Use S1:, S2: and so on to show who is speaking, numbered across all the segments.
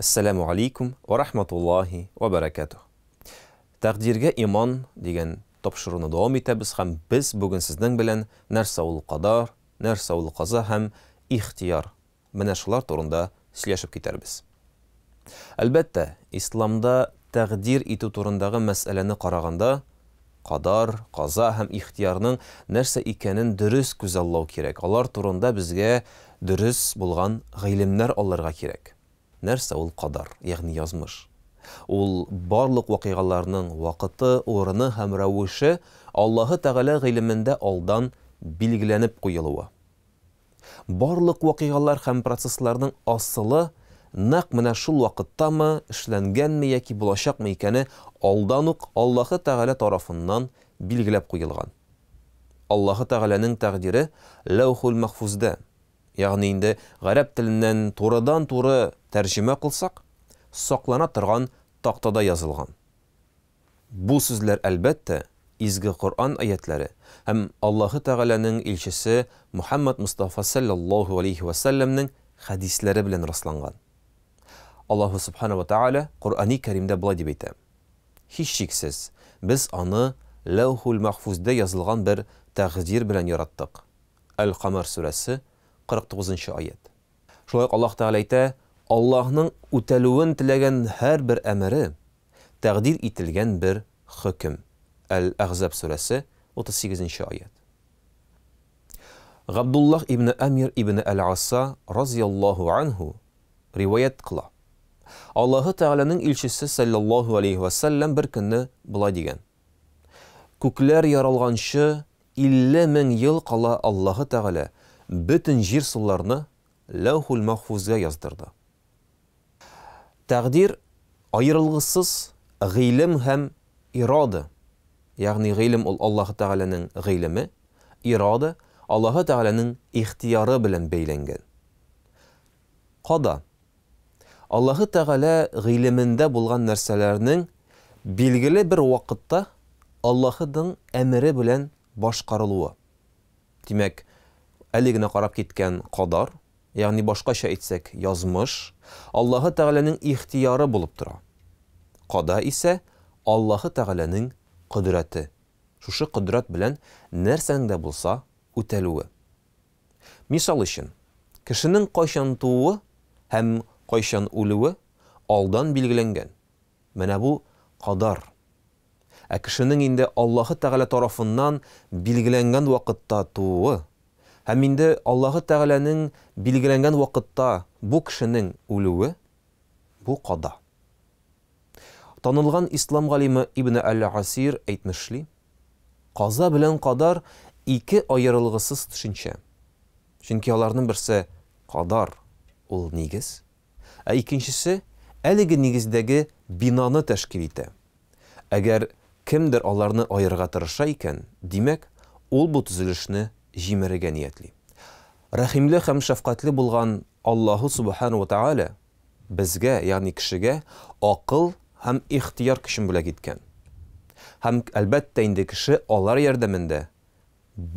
S1: ассаламу алейкум уа рахматуллахи уа баракатух тәқдирге иман деген тапшыруны дауам етәбіз һәм біз бүгін сіздің белән нәрсә ул қадар нәрсә ул қаза һәм ихтияр менә шулар турында сөйләшеп китәрбез әлбәттә исламда тәғдир итү турындағы мәсьәләне қарағанда қадар қаза һәм ихтиярның нәрсә икәнен дөрес күзаллау кирәк алар турында безгә дөрес булган ғилемнәр алырга кирәк нәрсе ол қадар яғни язмыш ол барлық вақиғаларның уақыты орыны һәм аллаһы тәғәлә ғилемендә алдан билгеләнеп қойылуы. Барлық уақиғалар һәм процессларның асылы нақ менә шул вакыттамы эшләнгәнме яки булачакмы икәне алдан ук аллаһы тәғәлә тарафыннан билгеләп қойылған. аллаһы тәғәләнең тәғдире ләухул мәхфузда яғни енді ғәрәп тілінен турадан туры тәржіме қылсақ сақлана тұрған тақтада язылған бұл сөздер әлбәтті изгі құран аятлары һәм аллаһы тағаланың елшісі мұхаммад мұстафа саллаллаху алейхи уассаламның хадислері білен расланған аллаһы субханала тағала құрани кәрімде былай деп әйтә. һеш біз аны ләухул махфузда жазылған бір тағзир білән яраттық әл қамар сүрәсі 49 шы аят. Шулай ук Аллаһ Тәгалә әйтә: "Аллаһның үтәлүен теләгән һәр бер әмере тәгъдир ителгән бер хөкем." Әл-Әхзаб сүрәсе 38 аят. Габдуллах ибн Амир ибн Әл-Асса разияллаһу анһу риваят кыла. Аллаһы Тааланың илчесе саллаллаһу алейһи ва сәлләм бер көнне булай дигән. Күкләр яралганчы 50 мең ел кала Аллаһы Тәгалә бүтін жер ләу ләухул махфузға яздырды тәғдир айырылғысыз ғилім һәм ирода яғни ғилім ол аллаһы тағаланың ғилімі ирода аллаһы тағаланың ихтияры белән бәйләнгән қада аллаһы тағала ғилімінде болған нәрсәләрнең белгілі бір уақытта аллаһыдың әмірі белән башқарылуы демәк генә қарап кеткен қадар яғни башқаша айтсақ язмыш аллаһы тағаланың ихтияры болып тұра қада исә аллаһы тағаланың құдіреті шушы құдірет білән нәрсәң дә болса үтәлуі мисал үшін кішінің қайшан тууы һәм қайшан өлуі алдан белгіленген менә бу қадар ә кішінің инде аллаһы тәғәлә тарафыннан билгеләнгән вакытта тууы һәм инде аллаһы тәғәләнең билгеләнгән вакытта бу кешенең үлүе қада. танылған ислам ғалимы ибн әл асир әйтмешли қаза белән қадар ике айырылғысыз төшенчә чөнки аларның берсе қадар ул нигез ә икенчесе әлеге нигездәге бинаны тәшкил итә әгәр кемдер аларны айырырга тырыша икән димәк ул бу жимеріге ниетли рахимлі һәм шәфқатлі болған аллаһу субханала тағала бізге яғни кешегә ақыл һәм ихтияр күшін бүләк иткән һәм әлбәттә инде кеше алар ярдәмендә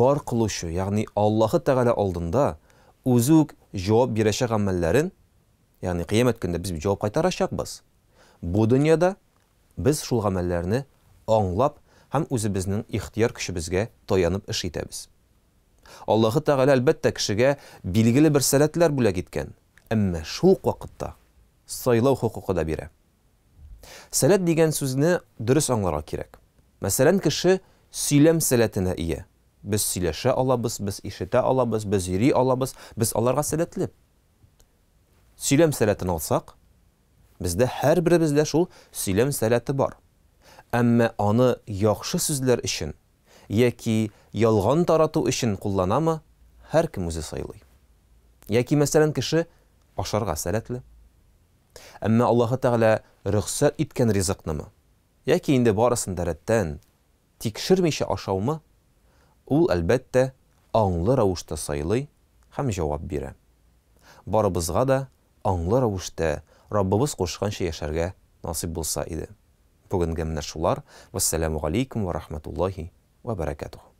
S1: бар кылучы ягъни аллаһы тәғәлә алдында үзе үк жауап бирәчәк ғәмәлләрен ягъни қиямәт көндә без җавап кайтарачакбыз бу дөньяда без шул гамәлләрне аңлап һәм үзебезнең ихтияр кешебезгә таянып эш итәбез Аллаһы Тәгаля әлбәттә кешегә билгеле бер сәләтләр бүләк иткән, әмма шул вакытта сайлау хукукы да бирә. Сәләт дигән сүзне дөрес аңларга кирәк. Мәсәлән, кеше сөйләм сәләтенә ия. Без сөйләшә алабыз, без ишетә алабыз, без йөри алабыз, без аларга сәләтле. Сөйләм сәләтен алсак, бездә һәрберебездә шул сөйләм сәләте бар. Әмма аны яхшы сүзләр өчен яки ялған тарату үшін һәр һәркім үзе сайлай яки мәсәлән кеше ашарға сәләтле әмма аллаһы тәғәлә рөхсәт иткән ризыкнымы яки инде барысын да рәттән тикшермичә ашаумы ул әлбәттә аңлы рәвештә сайлый һәм җавап бирә барыбызга да аңлы рәвештә раббыбыз кушканча яшәргә насип булса иде бүгенге менә шулар вассаламу алейкум ва рахматуллахи وبركاته